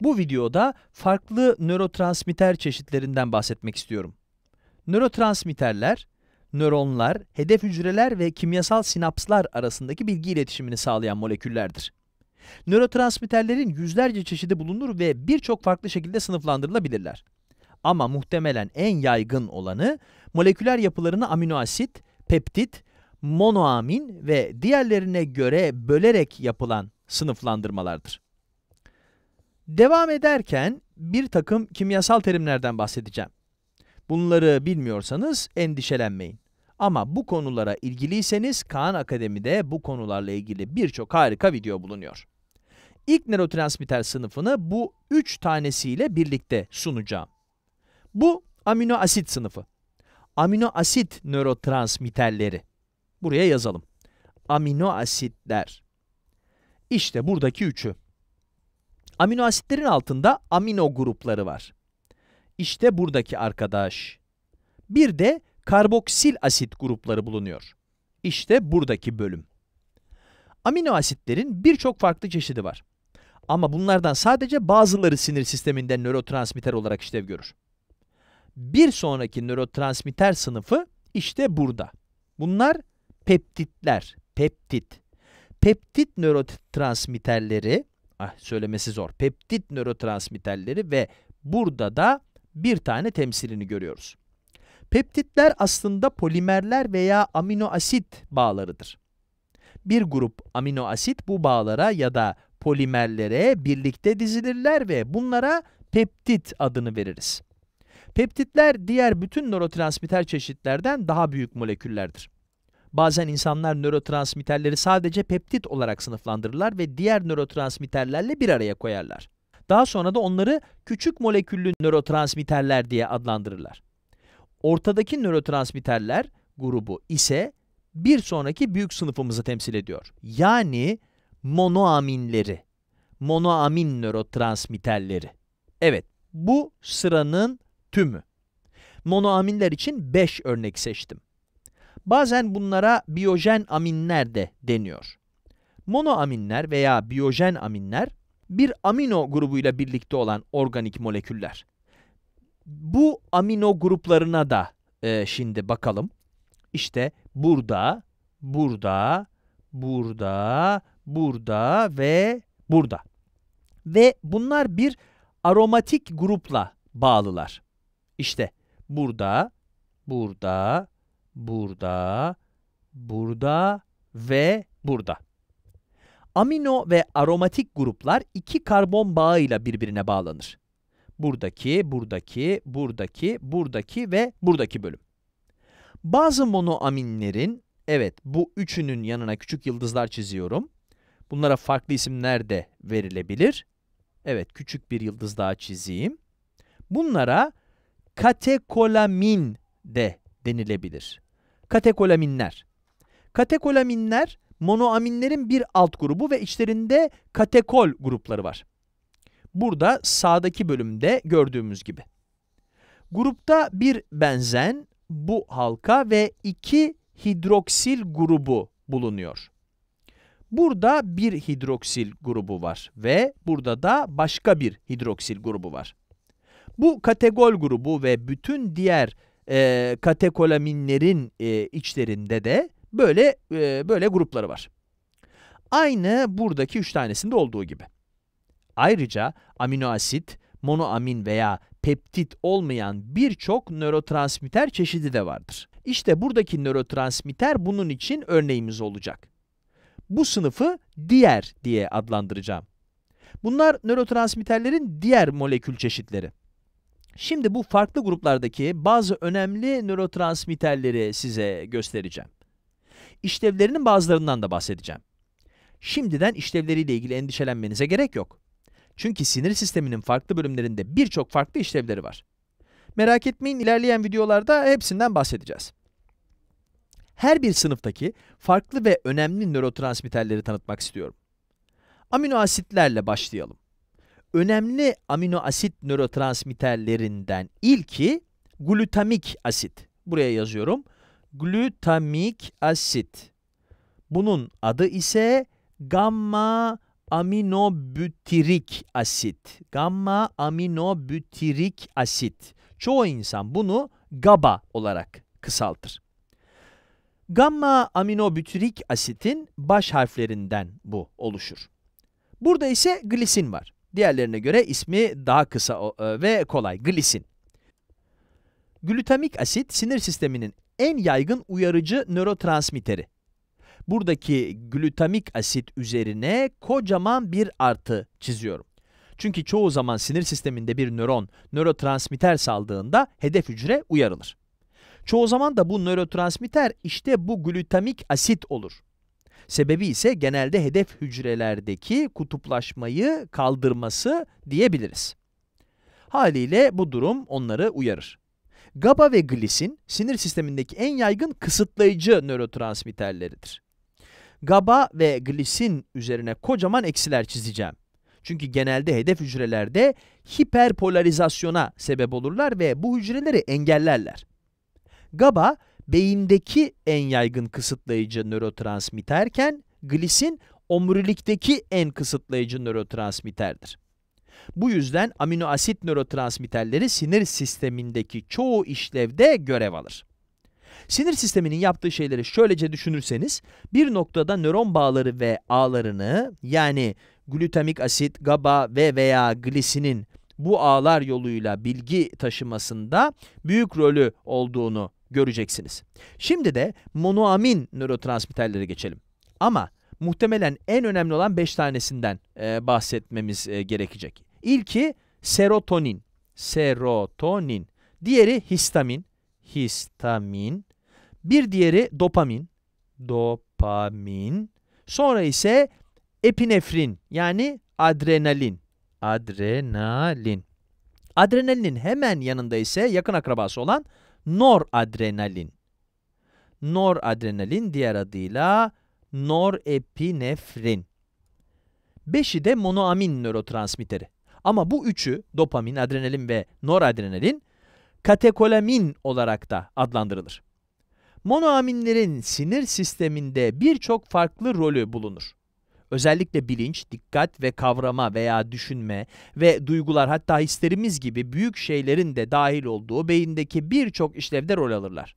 Bu videoda farklı nörotransmitter çeşitlerinden bahsetmek istiyorum. Nörotransmitterler, nöronlar, hedef hücreler ve kimyasal sinapslar arasındaki bilgi iletişimini sağlayan moleküllerdir. Nörotransmitterlerin yüzlerce çeşidi bulunur ve birçok farklı şekilde sınıflandırılabilirler. Ama muhtemelen en yaygın olanı, moleküler yapılarını amino asit, peptit, monoamin ve diğerlerine göre bölerek yapılan sınıflandırmalardır. Devam ederken bir takım kimyasal terimlerden bahsedeceğim. Bunları bilmiyorsanız endişelenmeyin. Ama bu konulara ilgiliyseniz Kaan Akademi'de bu konularla ilgili birçok harika video bulunuyor. İlk nörotransmitter sınıfını bu üç tanesiyle birlikte sunacağım. Bu amino asit sınıfı. Amino asit nörotransmitterleri. Buraya yazalım. Amino asitler. İşte buradaki üçü. Amino asitlerin altında amino grupları var. İşte buradaki arkadaş. Bir de karboksil asit grupları bulunuyor. İşte buradaki bölüm. Amino asitlerin birçok farklı çeşidi var. Ama bunlardan sadece bazıları sinir sisteminde nörotransmitter olarak işlev görür. Bir sonraki nörotransmitter sınıfı işte burada. Bunlar peptitler, peptit. Peptit nörotransmitterleri ah, söylemesi zor. Peptit nörotransmitterleri ve burada da bir tane temsilini görüyoruz. Peptitler aslında polimerler veya amino asit bağlarıdır. Bir grup amino asit bu bağlara ya da polimerlere birlikte dizilirler ve bunlara peptit adını veririz. Peptitler diğer bütün nörotransmitter çeşitlerden daha büyük moleküllerdir. Bazen insanlar nörotransmitterleri sadece peptit olarak sınıflandırırlar ve diğer nörotransmitterlerle bir araya koyarlar. Daha sonra da onları küçük moleküllü nörotransmitterler diye adlandırırlar. Ortadaki nörotransmitterler grubu ise bir sonraki büyük sınıfımızı temsil ediyor. Yani monoaminleri, monoamin nörotransmitterleri. Evet, bu sıranın tümü. Monoaminler için 5 örnek seçtim. Bazen bunlara biyojen aminler de deniyor. Monoaminler veya biyojen aminler bir amino grubuyla birlikte olan organik moleküller. Bu amino gruplarına da e, şimdi bakalım. İşte burada, burada, burada, burada ve burada. Ve bunlar bir aromatik grupla bağlılar. İşte burada, burada, burada, burada ve burada. Amino ve aromatik gruplar iki karbon bağıyla birbirine bağlanır. Buradaki, buradaki, buradaki, buradaki ve buradaki bölüm. Bazı monoaminlerin, evet bu üçünün yanına küçük yıldızlar çiziyorum. Bunlara farklı isimler de verilebilir. Evet küçük bir yıldız daha çizeyim. Bunlara katekolamin de denilebilir. Katekolaminler. Katekolaminler monoaminlerin bir alt grubu ve içlerinde katekol grupları var. Burada sağdaki bölümde gördüğümüz gibi. Grupta bir benzen, bu halka ve iki hidroksil grubu bulunuyor. Burada bir hidroksil grubu var ve burada da başka bir hidroksil grubu var. Bu kategol grubu ve bütün diğer e, katekolaminlerin e, içlerinde de böyle e, böyle grupları var. Aynı buradaki üç tanesinde olduğu gibi. Ayrıca asit, monoamin veya peptit olmayan birçok nörotransmitter çeşidi de vardır. İşte buradaki nörotransmitter bunun için örneğimiz olacak. Bu sınıfı diğer diye adlandıracağım. Bunlar nörotransmitterlerin diğer molekül çeşitleri. Şimdi bu farklı gruplardaki bazı önemli nörotransmitterleri size göstereceğim. İşlevlerinin bazılarından da bahsedeceğim. Şimdiden işlevleriyle ilgili endişelenmenize gerek yok. Çünkü sinir sisteminin farklı bölümlerinde birçok farklı işlevleri var. Merak etmeyin ilerleyen videolarda hepsinden bahsedeceğiz. Her bir sınıftaki farklı ve önemli nörotransmitterleri tanıtmak istiyorum. Amino asitlerle başlayalım önemli amino asit nörotransmitterlerinden ilki glutamik asit. Buraya yazıyorum. Glutamik asit. Bunun adı ise gamma aminobütirik asit. Gamma aminobütirik asit. Çoğu insan bunu GABA olarak kısaltır. Gamma aminobütirik asitin baş harflerinden bu oluşur. Burada ise glisin var. Diğerlerine göre ismi daha kısa e, ve kolay, glisin. Glutamik asit sinir sisteminin en yaygın uyarıcı nörotransmitteri. Buradaki glutamik asit üzerine kocaman bir artı çiziyorum. Çünkü çoğu zaman sinir sisteminde bir nöron nörotransmitter saldığında hedef hücre uyarılır. Çoğu zaman da bu nörotransmitter işte bu glutamik asit olur. Sebebi ise genelde hedef hücrelerdeki kutuplaşmayı kaldırması diyebiliriz. Haliyle bu durum onları uyarır. GABA ve glisin sinir sistemindeki en yaygın kısıtlayıcı nörotransmitterleridir. GABA ve glisin üzerine kocaman eksiler çizeceğim. Çünkü genelde hedef hücrelerde hiperpolarizasyona sebep olurlar ve bu hücreleri engellerler. GABA beyindeki en yaygın kısıtlayıcı nörotransmiterken glisin omurilikteki en kısıtlayıcı nörotransmiterdir. Bu yüzden amino asit nörotransmitterleri sinir sistemindeki çoğu işlevde görev alır. Sinir sisteminin yaptığı şeyleri şöylece düşünürseniz, bir noktada nöron bağları ve ağlarını yani glutamik asit, GABA ve veya glisinin bu ağlar yoluyla bilgi taşımasında büyük rolü olduğunu göreceksiniz. Şimdi de monoamin nörotransmitterlere geçelim. Ama muhtemelen en önemli olan 5 tanesinden e, bahsetmemiz e, gerekecek. İlki serotonin. Serotonin. Diğeri histamin. Histamin. Bir diğeri dopamin. Dopamin. Sonra ise epinefrin yani adrenalin. Adrenalin. Adrenalinin hemen yanında ise yakın akrabası olan noradrenalin. Noradrenalin diğer adıyla norepinefrin. Beşi de monoamin nörotransmitteri. Ama bu üçü dopamin, adrenalin ve noradrenalin katekolamin olarak da adlandırılır. Monoaminlerin sinir sisteminde birçok farklı rolü bulunur. Özellikle bilinç, dikkat ve kavrama veya düşünme ve duygular hatta hislerimiz gibi büyük şeylerin de dahil olduğu beyindeki birçok işlevde rol alırlar.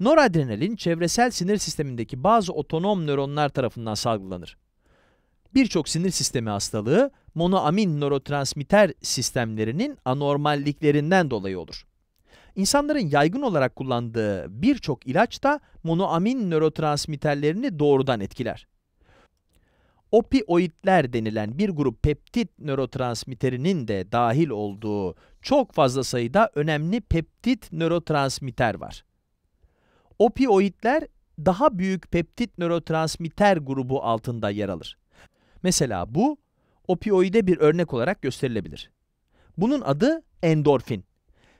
Noradrenalin çevresel sinir sistemindeki bazı otonom nöronlar tarafından salgılanır. Birçok sinir sistemi hastalığı monoamin nörotransmitter sistemlerinin anormalliklerinden dolayı olur. İnsanların yaygın olarak kullandığı birçok ilaç da monoamin nörotransmitterlerini doğrudan etkiler opioidler denilen bir grup peptit nörotransmitterinin de dahil olduğu çok fazla sayıda önemli peptit nörotransmitter var. Opioidler daha büyük peptit nörotransmitter grubu altında yer alır. Mesela bu, opioide bir örnek olarak gösterilebilir. Bunun adı endorfin.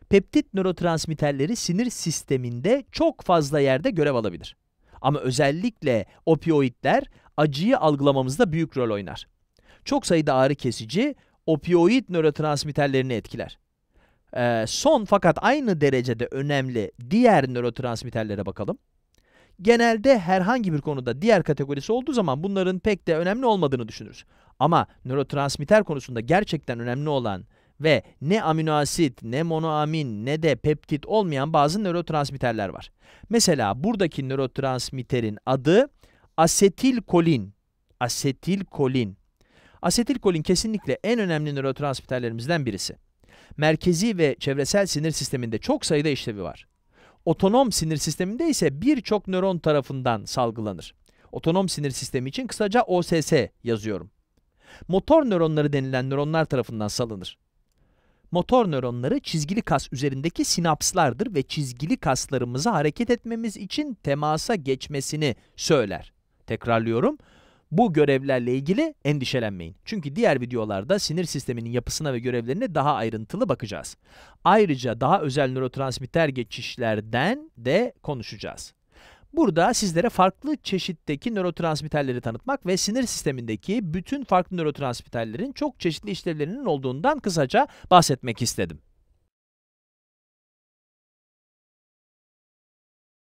Peptit nörotransmitterleri sinir sisteminde çok fazla yerde görev alabilir. Ama özellikle opioidler acıyı algılamamızda büyük rol oynar. Çok sayıda ağrı kesici opioid nörotransmitterlerini etkiler. Ee, son fakat aynı derecede önemli diğer nörotransmitterlere bakalım. Genelde herhangi bir konuda diğer kategorisi olduğu zaman bunların pek de önemli olmadığını düşünürüz. Ama nörotransmitter konusunda gerçekten önemli olan ve ne asit, ne monoamin, ne de peptit olmayan bazı nörotransmitterler var. Mesela buradaki nörotransmitterin adı asetilkolin. Asetilkolin. Asetilkolin kesinlikle en önemli nörotransmitterlerimizden birisi. Merkezi ve çevresel sinir sisteminde çok sayıda işlevi var. Otonom sinir sisteminde ise birçok nöron tarafından salgılanır. Otonom sinir sistemi için kısaca OSS yazıyorum. Motor nöronları denilen nöronlar tarafından salınır. Motor nöronları çizgili kas üzerindeki sinapslardır ve çizgili kaslarımızı hareket etmemiz için temasa geçmesini söyler. Tekrarlıyorum. Bu görevlerle ilgili endişelenmeyin. Çünkü diğer videolarda sinir sisteminin yapısına ve görevlerine daha ayrıntılı bakacağız. Ayrıca daha özel nörotransmitter geçişlerden de konuşacağız. Burada sizlere farklı çeşitteki nörotransmitterleri tanıtmak ve sinir sistemindeki bütün farklı nörotransmitterlerin çok çeşitli işlevlerinin olduğundan kısaca bahsetmek istedim.